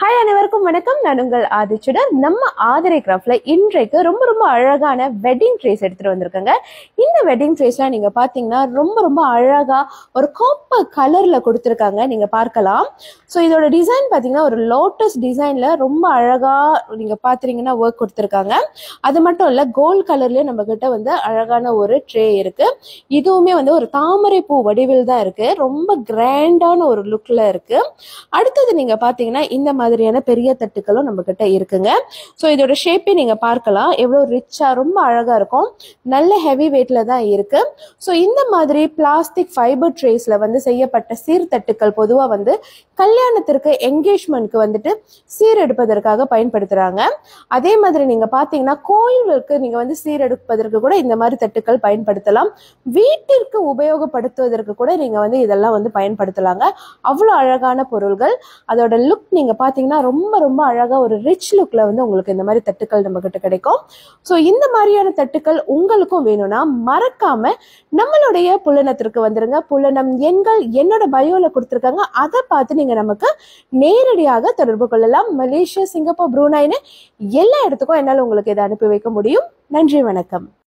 hi அனைவருக்கும் வணக்கம் நான் உங்கள் ஆதிச்சுடர் நம்ம ஆதிரை கிராஃப்ட்ல இன்றைக்கு ரொம்ப ரொம்ப அழகான வெட்டிங் ட்ரேஸ் எடுத்துட்டு வந்திருக்கேங்க இந்த வெட்டிங் ட்ரேஸ்லாம் நீங்க பாத்தீங்கன்னா ரொம்ப ரொம்ப அழகா ஒரு காப்பர் கலர்ல கொடுத்துருக்காங்க நீங்க பார்க்கலாம் ஸோ இதோட டிசைன் பாத்தீங்கன்னா ஒரு லோட்டஸ் டிசைன்ல ரொம்ப அழகா நீங்க பாத்துறீங்கன்னா ஒர்க் கொடுத்துருக்காங்க அது மட்டும் இல்ல கோல்ட் கலர்லயே நம்ம கிட்ட வந்து அழகான ஒரு ட்ரே இருக்கு இதுவுமே வந்து ஒரு தாமரை பூ வடிவில் தான் இருக்கு ரொம்ப கிராண்டான ஒரு லுக்ல இருக்கு அடுத்தது நீங்க பாத்தீங்கன்னா இந்த மாதிரி மாதிரியான பெரிய தட்டுக்களும் நம்ம கிட்ட இருக்குங்க ஸோ இதோட ஷேப்பே நீங்கள் பார்க்கலாம் எவ்வளோ ரிச்சாக ரொம்ப அழகா இருக்கும் நல்ல ஹெவி வெயிட்ல தான் இருக்கு ஸோ இந்த மாதிரி பிளாஸ்டிக் ஃபைபர் ட்ரேஸில் வந்து செய்யப்பட்ட சீர்தட்டுக்கள் பொதுவாக வந்து கல்யாணத்திற்கு என்கேஜ்மெண்ட்க்கு வந்துட்டு சீர் எடுப்பதற்காக பயன்படுத்துறாங்க அதே மாதிரி நீங்க பார்த்தீங்கன்னா கோயில்களுக்கு நீங்கள் வந்து சீர் எடுப்பதற்கு கூட இந்த மாதிரி தட்டுக்கள் பயன்படுத்தலாம் வீட்டிற்கு உபயோகப்படுத்துவதற்கு கூட நீங்கள் வந்து இதெல்லாம் வந்து பயன்படுத்தலாங்க அவ்வளோ அழகான பொருள்கள் அதோட லுக் நீங்கள் பார்த்து பார்த்தீங்கன்னா ரொம்ப ரொம்ப அழகாக ஒரு ரிச் லுக்கில் வந்து உங்களுக்கு இந்த மாதிரி தட்டுக்கள் நம்மக்கிட்ட கிடைக்கும் ஸோ இந்த மாதிரியான தட்டுக்கள் உங்களுக்கும் வேணும்னா மறக்காம நம்மளுடைய புலனத்திற்கு வந்துருங்க புலனம் எண்கள் என்னோட பயோவில் கொடுத்துருக்காங்க அதை பார்த்து நீங்கள் நமக்கு நேரடியாக தொடர்பு கொள்ளலாம் மலேசியா சிங்கப்பூர் ப்ரூனாயின்னு எல்லா இடத்துக்கும் என்னால் உங்களுக்கு இதை அனுப்பி வைக்க முடியும் நன்றி வணக்கம்